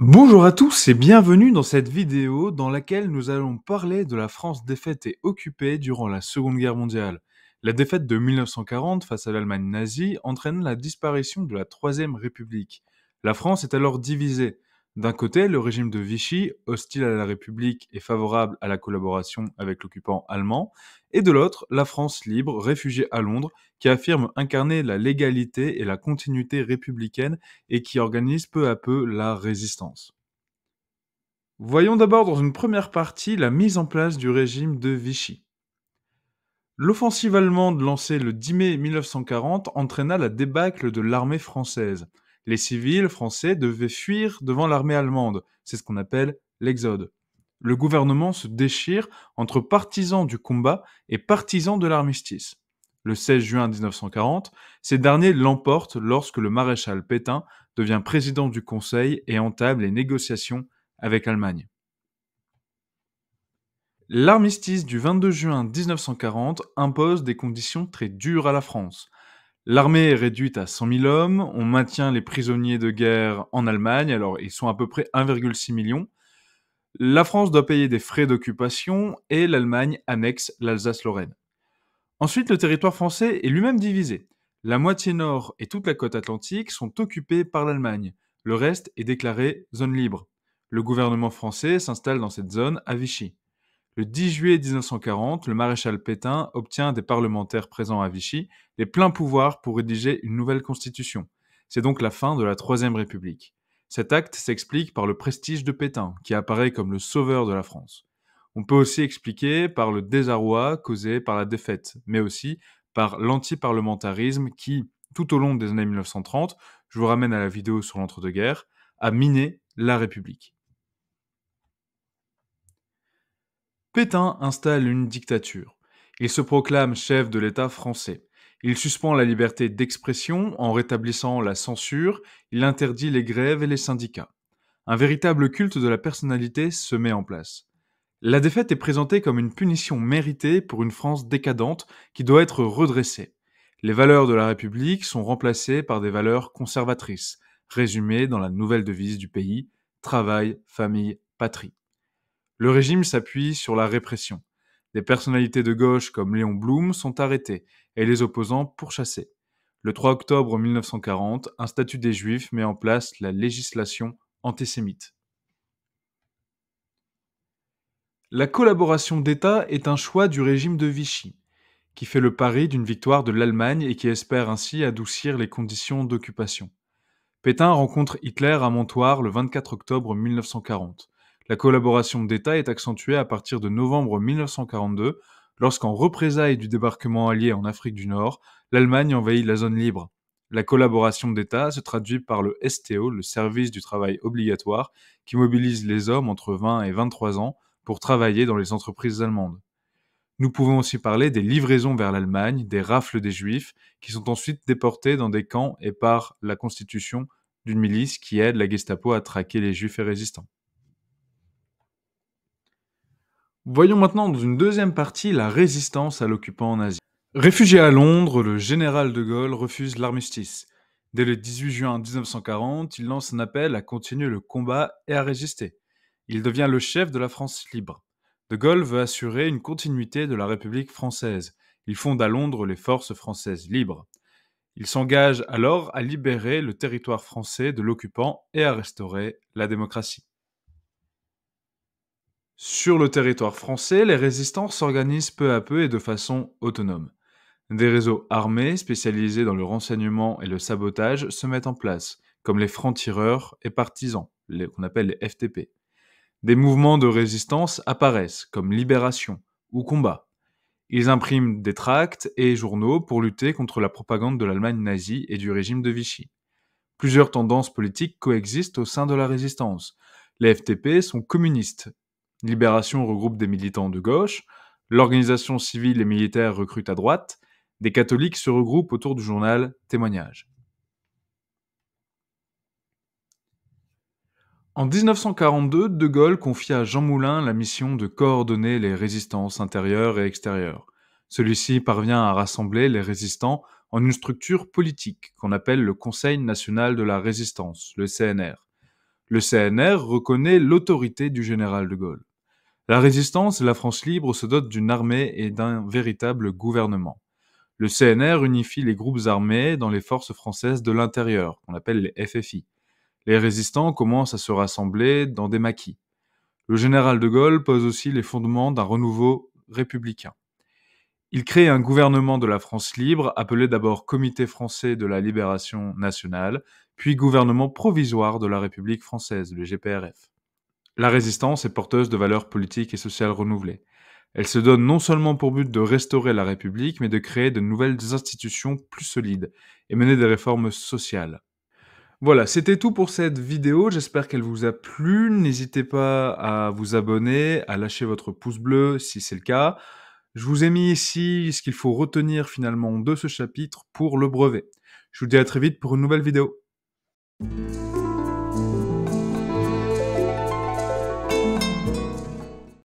Bonjour à tous et bienvenue dans cette vidéo dans laquelle nous allons parler de la France défaite et occupée durant la Seconde Guerre mondiale. La défaite de 1940 face à l'Allemagne nazie entraîne la disparition de la Troisième République. La France est alors divisée. D'un côté, le régime de Vichy, hostile à la République et favorable à la collaboration avec l'occupant allemand, et de l'autre, la France libre, réfugiée à Londres, qui affirme incarner la légalité et la continuité républicaine et qui organise peu à peu la résistance. Voyons d'abord dans une première partie la mise en place du régime de Vichy. L'offensive allemande lancée le 10 mai 1940 entraîna la débâcle de l'armée française les civils français devaient fuir devant l'armée allemande. C'est ce qu'on appelle l'exode. Le gouvernement se déchire entre partisans du combat et partisans de l'armistice. Le 16 juin 1940, ces derniers l'emportent lorsque le maréchal Pétain devient président du Conseil et entame les négociations avec l'Allemagne. L'armistice du 22 juin 1940 impose des conditions très dures à la France. L'armée est réduite à 100 000 hommes, on maintient les prisonniers de guerre en Allemagne, alors ils sont à peu près 1,6 million. La France doit payer des frais d'occupation et l'Allemagne annexe l'Alsace-Lorraine. Ensuite, le territoire français est lui-même divisé. La moitié nord et toute la côte atlantique sont occupées par l'Allemagne. Le reste est déclaré zone libre. Le gouvernement français s'installe dans cette zone à Vichy. Le 10 juillet 1940, le maréchal Pétain obtient des parlementaires présents à Vichy les pleins pouvoirs pour rédiger une nouvelle constitution. C'est donc la fin de la Troisième République. Cet acte s'explique par le prestige de Pétain, qui apparaît comme le sauveur de la France. On peut aussi expliquer par le désarroi causé par la défaite, mais aussi par l'antiparlementarisme qui, tout au long des années 1930, je vous ramène à la vidéo sur l'entre-deux-guerres, a miné la République. Pétain installe une dictature. Il se proclame chef de l'État français. Il suspend la liberté d'expression en rétablissant la censure, il interdit les grèves et les syndicats. Un véritable culte de la personnalité se met en place. La défaite est présentée comme une punition méritée pour une France décadente qui doit être redressée. Les valeurs de la République sont remplacées par des valeurs conservatrices, résumées dans la nouvelle devise du pays Travail, famille, patrie. Le régime s'appuie sur la répression. Des personnalités de gauche comme Léon Blum sont arrêtées et les opposants pourchassés. Le 3 octobre 1940, un statut des Juifs met en place la législation antisémite. La collaboration d'État est un choix du régime de Vichy, qui fait le pari d'une victoire de l'Allemagne et qui espère ainsi adoucir les conditions d'occupation. Pétain rencontre Hitler à Montoire le 24 octobre 1940. La collaboration d'État est accentuée à partir de novembre 1942, lorsqu'en représailles du débarquement allié en Afrique du Nord, l'Allemagne envahit la zone libre. La collaboration d'État se traduit par le STO, le service du travail obligatoire, qui mobilise les hommes entre 20 et 23 ans pour travailler dans les entreprises allemandes. Nous pouvons aussi parler des livraisons vers l'Allemagne, des rafles des Juifs, qui sont ensuite déportés dans des camps et par la constitution d'une milice qui aide la Gestapo à traquer les Juifs et résistants. Voyons maintenant dans une deuxième partie la résistance à l'occupant en Asie. Réfugié à Londres, le général de Gaulle refuse l'armistice. Dès le 18 juin 1940, il lance un appel à continuer le combat et à résister. Il devient le chef de la France libre. De Gaulle veut assurer une continuité de la République française. Il fonde à Londres les forces françaises libres. Il s'engage alors à libérer le territoire français de l'occupant et à restaurer la démocratie. Sur le territoire français, les résistances s'organisent peu à peu et de façon autonome. Des réseaux armés spécialisés dans le renseignement et le sabotage se mettent en place, comme les francs-tireurs et partisans, qu'on appelle les FTP. Des mouvements de résistance apparaissent, comme Libération ou Combat. Ils impriment des tracts et journaux pour lutter contre la propagande de l'Allemagne nazie et du régime de Vichy. Plusieurs tendances politiques coexistent au sein de la résistance. Les FTP sont communistes Libération regroupe des militants de gauche, l'organisation civile et militaire recrute à droite, des catholiques se regroupent autour du journal Témoignage. En 1942, De Gaulle confie à Jean Moulin la mission de coordonner les résistances intérieures et extérieures. Celui-ci parvient à rassembler les résistants en une structure politique qu'on appelle le Conseil national de la résistance, le CNR. Le CNR reconnaît l'autorité du général de Gaulle. La résistance et la France libre se dotent d'une armée et d'un véritable gouvernement. Le CNR unifie les groupes armés dans les forces françaises de l'intérieur, qu'on appelle les FFI. Les résistants commencent à se rassembler dans des maquis. Le général de Gaulle pose aussi les fondements d'un renouveau républicain. Il crée un gouvernement de la France libre, appelé d'abord Comité français de la libération nationale, puis gouvernement provisoire de la République française, le GPRF. La résistance est porteuse de valeurs politiques et sociales renouvelées. Elle se donne non seulement pour but de restaurer la République, mais de créer de nouvelles institutions plus solides et mener des réformes sociales. Voilà, c'était tout pour cette vidéo, j'espère qu'elle vous a plu, n'hésitez pas à vous abonner, à lâcher votre pouce bleu si c'est le cas. Je vous ai mis ici ce qu'il faut retenir finalement de ce chapitre pour le brevet. Je vous dis à très vite pour une nouvelle vidéo.